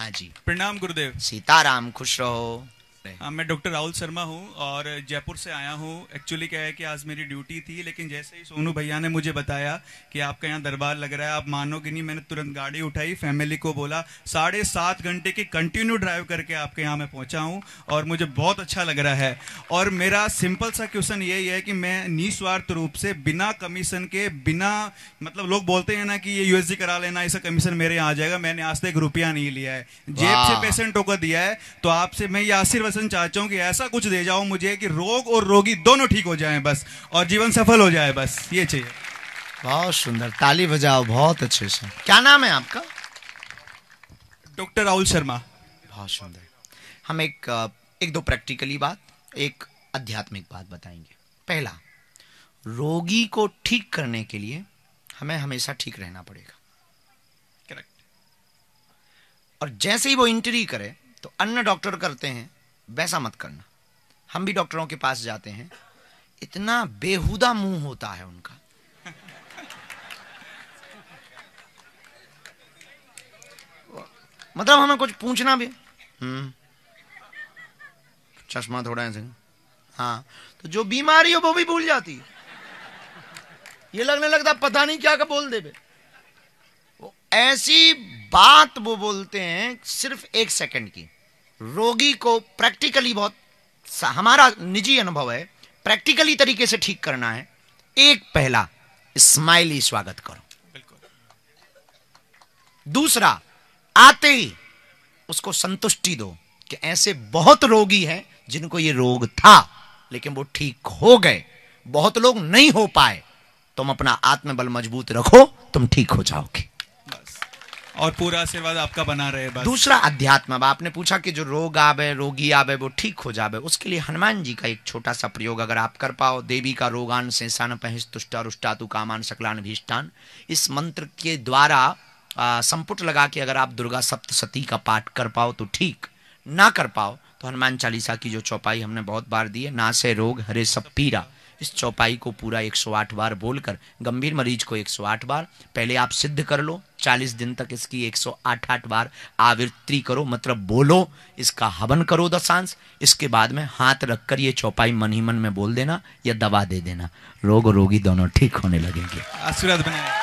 हाँ जी प्रणाम गुरुदेव सीताराम खुश रहो हाँ मैं डॉक्टर राहुल शर्मा हूँ और जयपुर से आया हूँ एक्चुअली क्या है कि आज मेरी ड्यूटी थी लेकिन जैसे ही सोनू भैया ने मुझे बताया कि आपका यहाँ दरबार लग रहा है आप मानोगे नहीं मैंने तुरंत गाड़ी उठाई फैमिली को बोला साढ़े सात घंटे की कंटिन्यू ड्राइव करके आपके यहाँ मैं पहुँचा हूँ और मुझे बहुत अच्छा लग रहा है और मेरा सिंपल सा क्वेश्चन यही है कि मैं निस्वार्थ रूप से बिना कमीशन के बिना मतलब लोग बोलते हैं ना कि ये यूएसडी करा लेना ऐसा कमीशन मेरे यहाँ आ जाएगा मैंने आज तक रुपया नहीं लिया है जेब से पेशेंटों को दिया है तो आपसे मैं ये आशीर्वाद परसेंट चाहता हूँ कि ऐसा कुछ दे जाओ मुझे कि रोग और रोगी दोनों ठीक हो जाएं बस और जीवन सफल हो जाए बस ये चाहिए बहुत सुंदर ताली बजाओ बहुत अच्छे से क्या नाम है आपका डॉक्टर राहुल शर्मा बहुत सुंदर हम एक एक दो प्रैक्टिकली बात एक आध्यात्मिक बात बताएंगे पहला रोगी को ठीक करने के लिए हमें हमेशा ठीक रहना पड़ेगा करेक्ट और जैसे ही वो इंट्री करे तो अन्य डॉक्टर करते हैं वैसा मत करना हम भी डॉक्टरों के पास जाते हैं इतना बेहुदा मुंह होता है उनका मतलब हमें कुछ पूछना भी हम्म। चश्मा थोड़ा ऐसे हाँ तो जो बीमारी हो वो भी भूल जाती है ये लगने लगता पता नहीं क्या का बोल बे वो ऐसी बात वो बोलते हैं सिर्फ एक सेकंड की रोगी को प्रैक्टिकली बहुत हमारा निजी अनुभव है प्रैक्टिकली तरीके से ठीक करना है एक पहला स्माइली स्वागत करो बिल्कुल दूसरा आते ही उसको संतुष्टि दो कि ऐसे बहुत रोगी हैं जिनको ये रोग था लेकिन वो ठीक हो गए बहुत लोग नहीं हो पाए तुम अपना आत्मबल मजबूत रखो तुम ठीक हो जाओगे और पूरा आशीर्वाद आपका बना रहे बस दूसरा अध्यात्म अब आपने पूछा कि जो रोग आवे रोगी आवे वो ठीक हो जावे उसके लिए हनुमान जी का एक छोटा सा प्रयोग अगर आप कर पाओ देवी का रोगान सेंसान पहस तुष्टा तु कामान सकलान भीष्टान इस मंत्र के द्वारा संपुट लगा के अगर आप दुर्गा सप्तशती का पाठ कर पाओ तो ठीक ना कर पाओ तो हनुमान चालीसा की जो चौपाई हमने बहुत बार दी है ना से रोग हरे सब पीरा इस चौपाई को पूरा 108 बार बोलकर गंभीर मरीज को 108 बार पहले आप सिद्ध कर लो 40 दिन तक इसकी 108 बार आवृत्ति करो मतलब बोलो इसका हवन करो दशांश इसके बाद में हाथ रखकर ये चौपाई मन ही मन में बोल देना या दवा दे देना रोग रोगी दोनों ठीक होने लगेंगे आशीर्वाद बनेगा